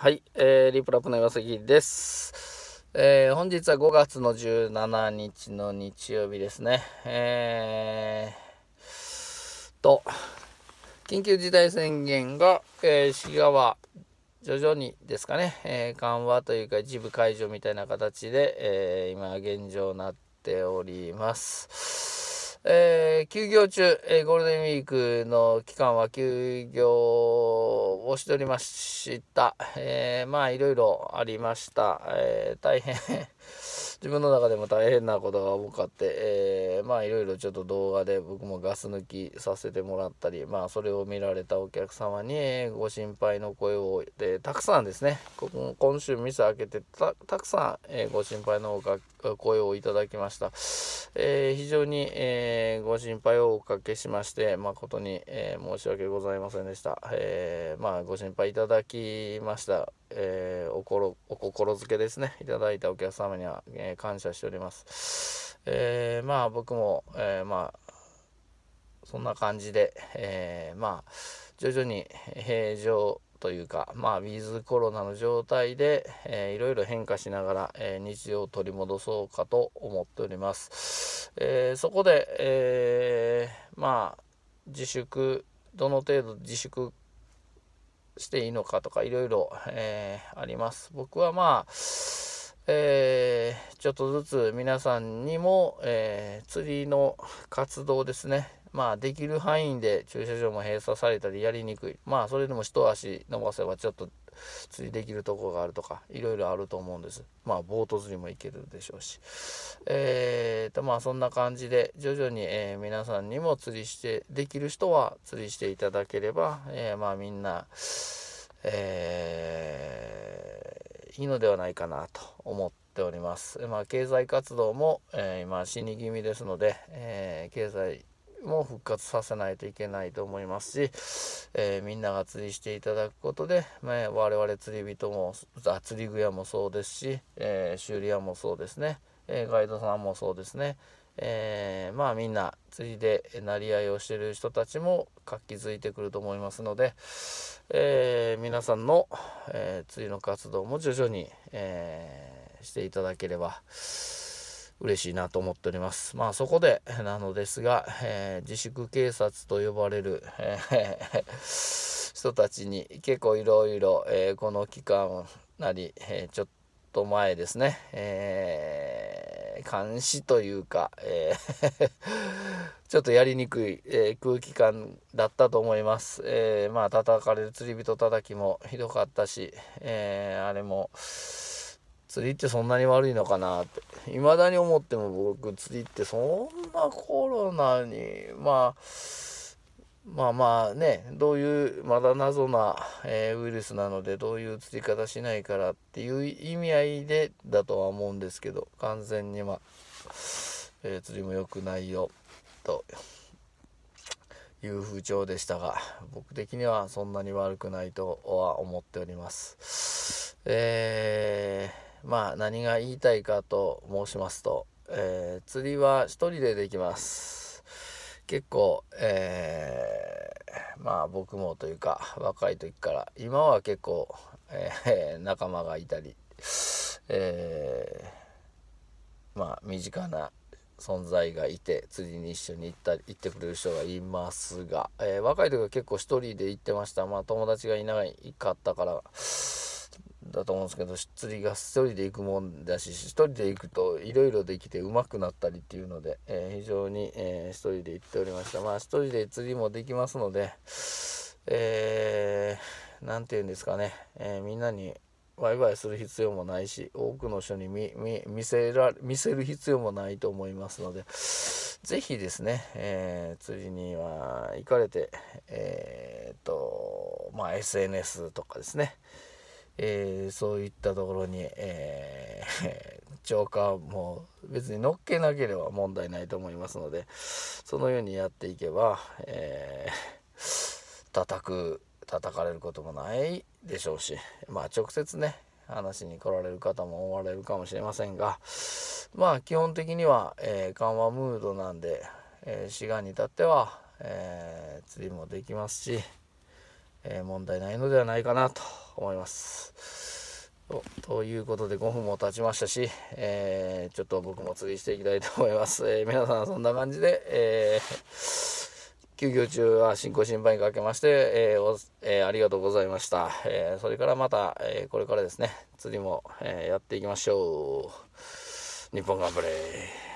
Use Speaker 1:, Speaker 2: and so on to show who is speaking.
Speaker 1: はい、えー、リプラップの岩崎です。えー、本日は5月の17日の日曜日ですね。えー、と、緊急事態宣言が、えー、滋賀は徐々にですかね、えー、緩和というか一部解除みたいな形で、えー、今現状なっております。えー、休業中、えー、ゴールデンウィークの期間は休業をしておりました。えー、まあ、いろいろありました。え大変自分の中でも大変なことが多くって、えー、まあいろいろちょっと動画で僕もガス抜きさせてもらったり、まあそれを見られたお客様に、えご心配の声を、でたくさんですね、今週店開けてたくさん、えー、ご心配の声をいただきました。えー、非常に、えー、ご心配をおかけしまして、誠に、え申し訳ございませんでした。えまあご心配いただきました。えー、お心お心づけですねいただいたお客様には、えー、感謝しております、えー、まあ僕も、えまあそんな感じで、えまあ徐々に平常というかまあウィズコロナの状態で、えー、いろいろ変化しながら、え日常を取り戻そうかと思っております、えそこで、えまあ自粛どの程度自粛していいのかとかいろいろ、えあります。僕はまあ、えー、ちょっとずつ皆さんにも、えー、釣りの活動ですね。まあできる範囲で駐車場も閉鎖されたりやりにくい。まあそれでも一足伸ばせばちょっと釣りできるとこがあるとかいろいろあると思うんですまあボート釣りも行けるでしょうしえーとまあそんな感じで徐々に、えー、皆さんにも釣りしてできる人は釣りしていただければ、えー、まあみんなえー、いいのではないかなと思っております。まあ、経済活動も、えー、今死に気味ですので、えー、経済も復活させないといけないと思いますし、えー、みんなが釣りしていただくことで、まあ、我々釣り人も釣り具屋もそうですし、えー、修理屋もそうですね、えガイドさんもそうですね、えまあみんな釣りでなり合いをしてる人たちも活気づいてくると思いますので、え皆さんの、え釣りの活動も徐々に、えしていただければ。嬉しいなと思っております。まあそこでなのですが、えー、自粛警察と呼ばれる、え 人たちに結構いろいろこの期間なり、えー、ちょっと前ですね、え監視というか、え ちょっとやりにくい、え空気感だったと思います。えまあ叩かれる釣り人叩きもひどかったし、えあれも。釣りってそんなに悪いのかなっていまだに思っても僕釣りってそんなコロナにまあまあまあねどういうまだ謎な、えー、ウイルスなのでどういう釣り方しないからっていう意味合いでだとは思うんですけど完全にまあ、えー、釣りも良くないよという風潮でしたが僕的にはそんなに悪くないとは思っております。えーまあ何が言いたいかと申しますと、えー、釣りは一人でできます。結構、えー、まあ僕もというか若い時から今は結構、えー、仲間がいたり、えー、まあ身近な存在がいて釣りに一緒に行ったり行ってくれる人がいますが、えー、若い時は結構一人で行ってましたまあ友達がいなかったからだと思うんですけど釣りが一人で行くもんだし一人で行くといろいろできてうまくなったりっていうので、えー、非常に、えー、一人で行っておりましたまあ一人で釣りもできますのでえ何、ー、て言うんですかね、えみんなにワイワイする必要もないし多くの人に見せら見せる必要もないと思いますので是非ですね、えー、釣りには行かれてえー、っとまあ SNS とかですねえー、そういったところに、えー、浄 化も別に乗っけなければ問題ないと思いますのでそのようにやっていけば、えー、叩く叩かれることもないでしょうしまあ直接ね話に来られる方もおられるかもしれませんがまあ基本的には、えー、緩和ムードなんで、えー、志願に至っては、えー、釣りもできますし、え問題ないのではないかなと。思います。ということで5分も経ちましたし、えー、ちょっと僕も釣りしていきたいと思います。えー、皆さんそんな感じで、え休業中は進行心配にかけまして、えー、おえー、ありがとうございました。えー、それからまた、えこれからですね、釣りも、えやっていきましょう。日本頑張れ。